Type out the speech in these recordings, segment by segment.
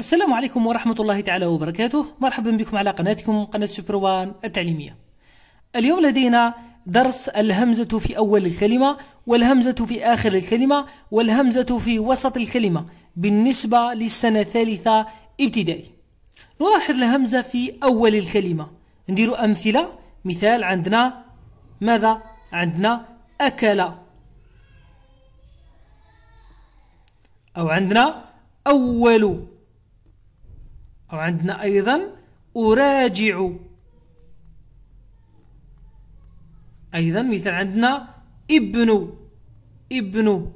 السلام عليكم ورحمة الله تعالى وبركاته مرحبا بكم على قناتكم قناة سوبروان التعليمية اليوم لدينا درس الهمزة في أول الكلمة والهمزة في آخر الكلمة والهمزة في وسط الكلمة بالنسبة للسنة الثالثة ابتدائي نلاحظ الهمزة في أول الكلمة ندير أمثلة مثال عندنا ماذا عندنا أكل أو عندنا أول أو عندنا أيضا أراجع أيضا مثال عندنا ابن ابن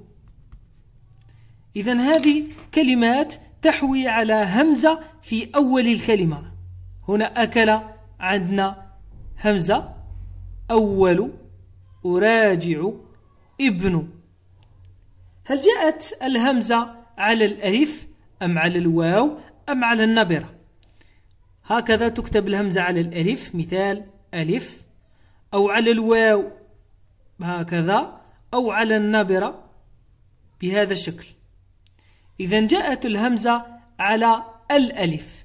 إذا هذه كلمات تحوي على همزة في أول الكلمة هنا أكل عندنا همزة أول أراجع ابن هل جاءت الهمزة على الألف أم على الواو أم على النبرة هكذا تكتب الهمزة على الألف مثال ألف أو على الواو هكذا أو على النبرة بهذا الشكل إذا جاءت الهمزة على الألف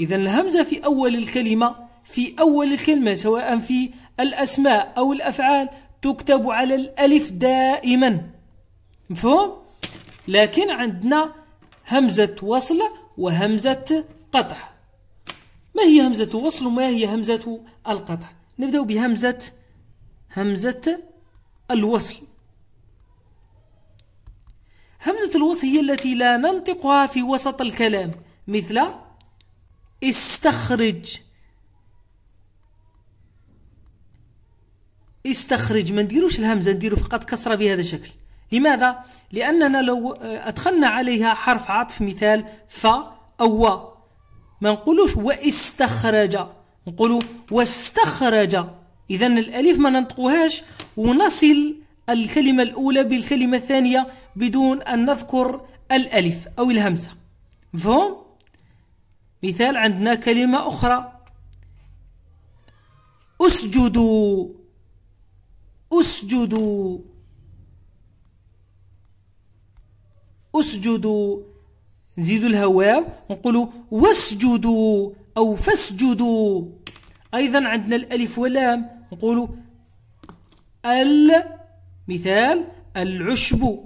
إذا الهمزة في أول الكلمة في أول الكلمة سواء في الأسماء أو الأفعال تكتب على الألف دائما مفهوم؟ لكن عندنا همزة وصل وهمزة قطع ما هي همزة وصل وما هي همزة القطع نبدأ بهمزة همزة الوصل همزة الوصل هي التي لا ننطقها في وسط الكلام مثل استخرج استخرج ما نديروش الهمزة نديرو فقط كسرة بهذا الشكل لماذا؟ لأننا لو آه، أدخلنا عليها حرف عطف مثال ف أو و ما نقولوش واستخرج نقولوا واستخرج إذا الألف ما ننطقوهاش ونصل الكلمة الأولى بالكلمة الثانية بدون أن نذكر الألف أو الهمزة مفهوم؟ مثال عندنا كلمة أخرى أسجدوا أسجدوا اسجدوا نزيدوا واو ونقولوا واسجدوا أو فاسجدوا أيضا عندنا الألف واللام نقولوا ال مثال العشب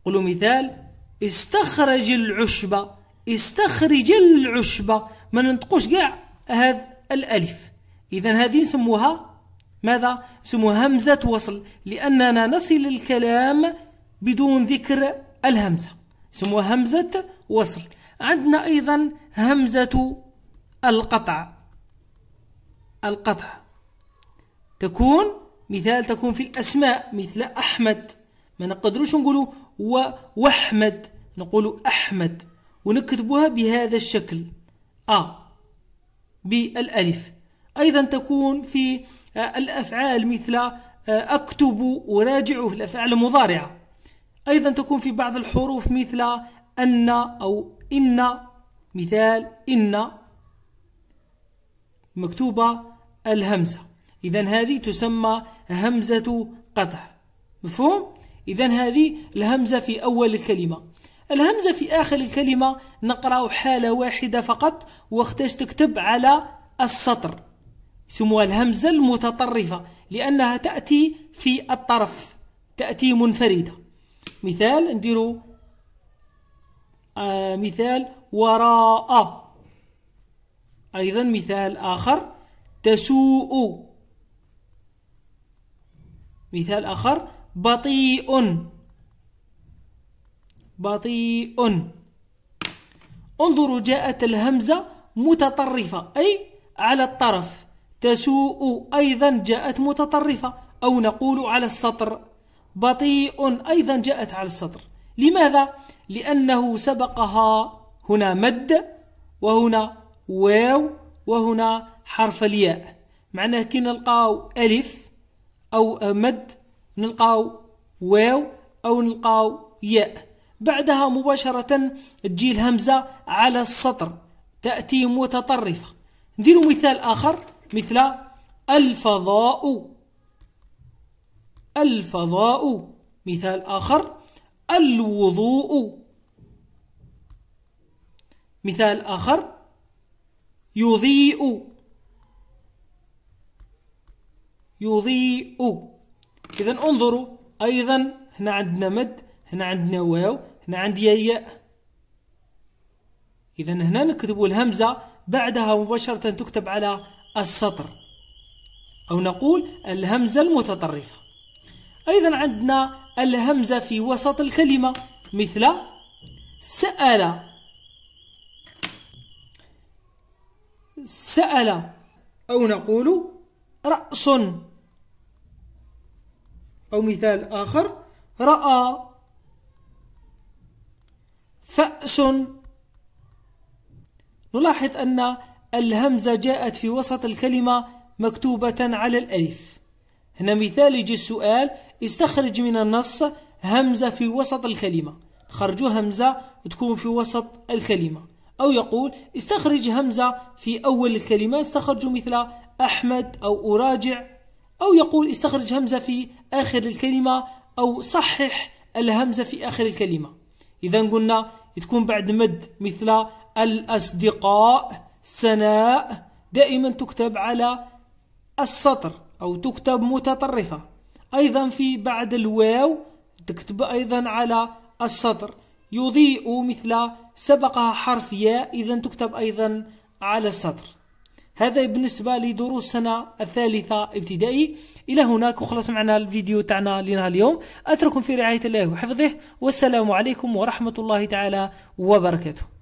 نقولوا مثال استخرج العشب استخرج العشب ما ننطقوش كاع هذا الألف إذا هذه نسموها ماذا؟ نسموها همزة وصل لأننا نصل الكلام بدون ذكر الهمزة يسموها همزة وصل عندنا أيضا همزة القطع القطع تكون مثال تكون في الأسماء مثل أحمد ما نقدروش نقولوا وأحمد نقول أحمد ونكتبها بهذا الشكل أ بالألف أيضا تكون في الأفعال مثل أكتب وراجع في الأفعال المضارعة أيضا تكون في بعض الحروف مثل أن أو إن مثال إن مكتوبة الهمزة إذا هذه تسمى همزة قطع مفهوم؟ إذا هذه الهمزة في أول الكلمة الهمزة في آخر الكلمة نقرأ حالة واحدة فقط وقتاش تكتب على السطر يسموها الهمزة المتطرفة لأنها تأتي في الطرف تأتي منفردة مثال نديرو آه مثال وراء أيضا مثال آخر تسوء مثال آخر بطيء بطيء انظروا جاءت الهمزة متطرفة أي على الطرف تسوء أيضا جاءت متطرفة أو نقول على السطر بطيء أيضا جاءت على السطر لماذا؟ لأنه سبقها هنا مد وهنا واو وهنا حرف الياء معناه كي نلقاو ألف أو مد نلقاو واو أو نلقاو ياء بعدها مباشرة تجي الهمزة على السطر تأتي متطرفة نديرو مثال آخر مثل الفضاء الفضاء مثال آخر الوضوء مثال آخر يضيء يضيء إذا انظروا أيضا هنا عندنا مد هنا عندنا واو هنا عندي ياء إذا هنا نكتب الهمزة بعدها مباشرة تكتب على السطر أو نقول الهمزة المتطرفة أيضا عندنا الهمزة في وسط الكلمة مثل سأل سأل أو نقول رأس أو مثال آخر رأى فأس نلاحظ أن الهمزة جاءت في وسط الكلمة مكتوبة على الألف هنا مثال يجي السؤال استخرج من النص همزة في وسط الكلمة خرجوا همزة تكون في وسط الكلمة أو يقول استخرج همزة في أول الكلمة استخرجوا مثل أحمد أو أراجع أو يقول استخرج همزة في آخر الكلمة أو صحح الهمزة في آخر الكلمة إذا قلنا تكون بعد مد مثل الأصدقاء سناء دائما تكتب على السطر أو تكتب متطرفة أيضا في بعد الواو تكتب أيضا على السطر يضيء مثل سبقها حرف ياء إذا تكتب أيضا على السطر هذا بالنسبة لدروس سنة الثالثة ابتدائي إلى هناك وخلص معنا الفيديو تاعنا لنا اليوم أترككم في رعاية الله وحفظه والسلام عليكم ورحمة الله تعالى وبركاته